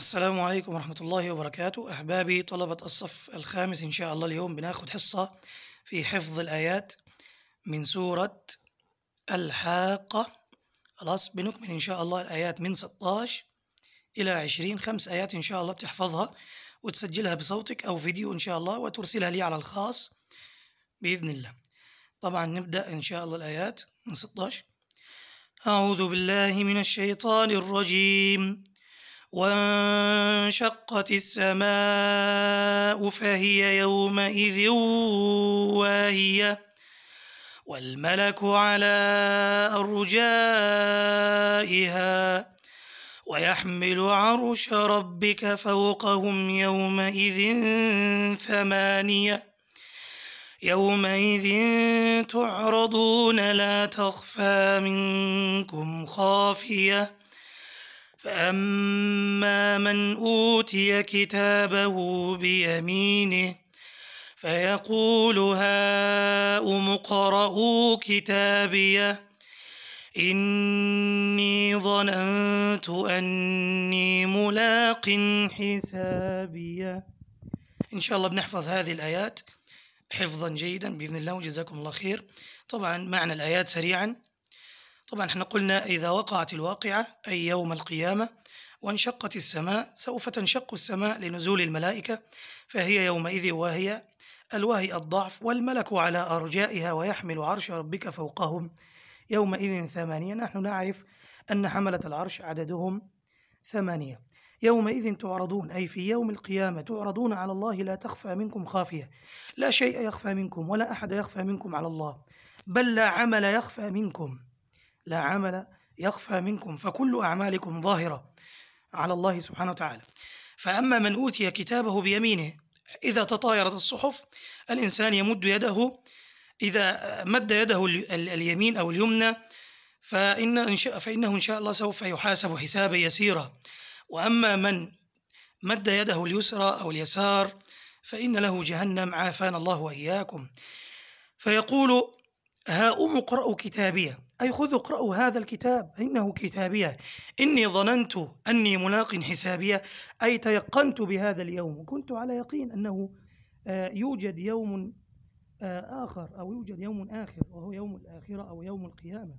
السلام عليكم ورحمة الله وبركاته أحبابي طلبة الصف الخامس إن شاء الله اليوم بناخد حصة في حفظ الآيات من سورة الحاقة خلاص بنكمل إن شاء الله الآيات من 16 إلى 20 خمس آيات إن شاء الله بتحفظها وتسجلها بصوتك أو فيديو إن شاء الله وترسلها لي على الخاص بإذن الله طبعا نبدأ إن شاء الله الآيات من 16 أعوذ بالله من الشيطان الرجيم وانشقت السماء فهي يومئذ واهية والملك على أرجائها ويحمل عرش ربك فوقهم يومئذ ثمانية يومئذ تعرضون لا تخفى منكم خافيه فأما من أوتي كتابه بيمينه فيقول هاؤم اقرءوا كتابيه إني ظننت أني ملاق حسابيه إن شاء الله بنحفظ هذه الآيات حفظا جيدا بإذن الله وجزاكم الله خير طبعا معنى الآيات سريعا طبعا احنا قلنا إذا وقعت الواقعة أي يوم القيامة وانشقت السماء سوف تنشق السماء لنزول الملائكة فهي يومئذ واهية الواهي الضعف والملك على أرجائها ويحمل عرش ربك فوقهم يومئذ ثمانية نحن نعرف أن حملة العرش عددهم ثمانية يومئذ تعرضون أي في يوم القيامة تعرضون على الله لا تخفى منكم خافية لا شيء يخفى منكم ولا أحد يخفى منكم على الله بل لا عمل يخفى منكم لا عمل يخفى منكم فكل أعمالكم ظاهرة على الله سبحانه وتعالى فأما من أوتي كتابه بيمينه إذا تطايرت الصحف الإنسان يمد يده إذا مد يده اليمين أو اليمنى فإن إن شاء فإنه إن شاء الله سوف يحاسب حسابا يسيرا وأما من مد يده اليسرى أو اليسار فإن له جهنم عافانا الله وإياكم فيقول هاؤم اقرأوا كتابيه أي خذوا اقرأوا هذا الكتاب إنه كتابية إني ظننت أني ملاق حسابية أي تيقنت بهذا اليوم وكنت على يقين أنه آه، يوجد يوم آه، آخر أو يوجد يوم آخر وهو يوم الآخرة أو يوم القيامة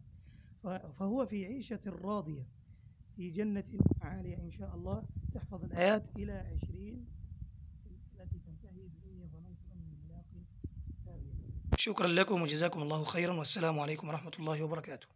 فهو في عيشة راضية في جنة عالية إن شاء الله تحفظ الآيات إلى عشرين التي تنتهي بإني ظننت شكرا لكم وجزاكم الله خيرا والسلام عليكم ورحمة الله وبركاته